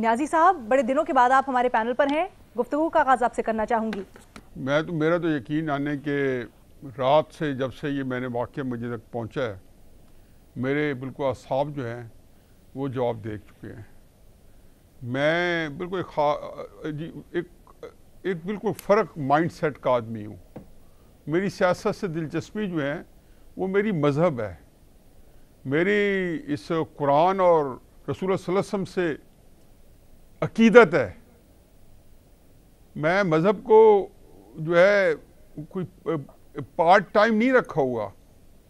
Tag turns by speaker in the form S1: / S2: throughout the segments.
S1: न्याजी साहब बड़े दिनों के बाद आप हमारे पैनल पर हैं गुफ्तु का आगाज आपसे करना चाहूँगी मैं तो मेरा तो यकीन आने के रात से जब से ये मैंने वाक्य मुझे तक पहुँचा है मेरे बिल्कुल असाब जो हैं वो जवाब देख चुके हैं मैं बिल्कुल एक एक एक बिल्कुल फ़र्क माइंड सेट का आदमी हूँ मेरी सियासत से दिलचस्पी जो है वो मेरी मज़हब है मेरी इस कुरान और रसूल वसम से अकीदत है मैं मज़हब को जो है कोई पार्ट टाइम नहीं रखा हुआ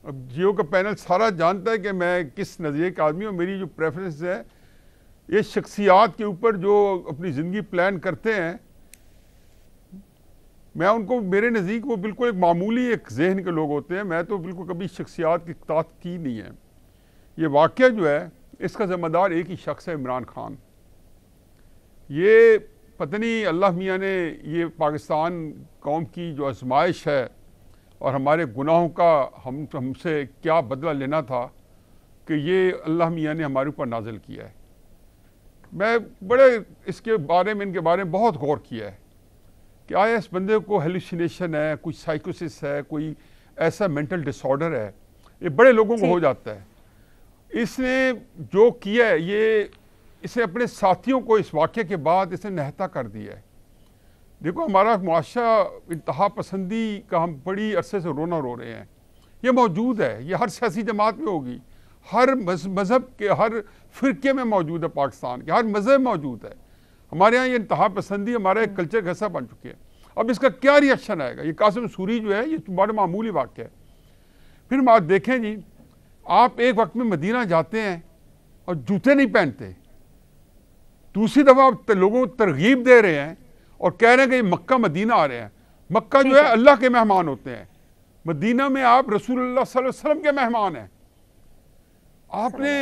S1: अब जियो का पैनल सारा जानता है कि मैं किस नज़रिए का आदमी हूँ मेरी जो प्रेफरेंस है ये शख्सियात के ऊपर जो अपनी ज़िंदगी प्लान करते हैं मैं उनको मेरे नज़दीक वो बिल्कुल एक मामूली एक जहन के लोग होते हैं मैं तो बिल्कुल कभी शख्सियात की ताक की नहीं है ये वाक़ जो है इसका ज़िम्मेदार एक ही शख्स है इमरान खान ये पता नहीं अल्लाह मियाँ ने ये पाकिस्तान कौम की जो आजमाइश है और हमारे गुनाहों का हम हमसे क्या बदला लेना था कि ये अल्लाह मियाँ ने हमारे ऊपर नाजिल किया है मैं बड़े इसके बारे में इनके बारे में बहुत गौर किया है कि आया इस बंदे को हेलुसिनेशन है कुछ साइकोसिस है कोई ऐसा मेंटल डिसऑर्डर है ये बड़े लोगों को हो जाता है इसने जो किया है ये इसे अपने साथियों को इस वाक़े के बाद इसे नहता कर दिया है देखो हमारा मुआशा इंतहा पसंदी का हम बड़ी अरसे से रोना रो रहे हैं ये मौजूद है ये हर सियासी जमात में होगी हर मज़हब के हर फ़िरके में मौजूद है पाकिस्तान के हर मज़हब मौजूद है हमारे यहाँ ये इंतहा पसंदी हमारा एक कल्चर कैसा बन चुके हैं अब इसका क्या रिएक्शन आएगा ये कासिम सूरी जो है ये बड़ा मामूली वाक्य है फिर आप देखें जी आप एक वक्त में मदीना जाते हैं और जूते नहीं पहनते दूसरी दफ़ा आप लोगों को तरगीब दे रहे हैं और कह रहे हैं कि मक्का मदीना आ रहे हैं मक्का जो है अल्लाह के मेहमान होते हैं मदीना में आप रसूल वसलम के मेहमान हैं आपने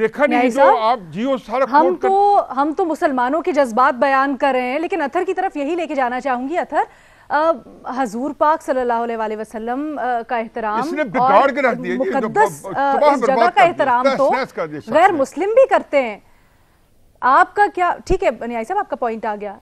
S1: देखा नहीं जो आप जियो सारा हम तो कर... हम तो मुसलमानों के जज्बात बयान कर रहे हैं लेकिन अथर की तरफ यही लेके जाना चाहूंगी अथर हजूर पाक सल्लल्लाहु अलैहि वसल्लम का एहतराम और मुकद्दस जगह का एहतराम तो गैर मुस्लिम भी करते हैं आपका क्या ठीक है बनियाई साहब आपका पॉइंट आ गया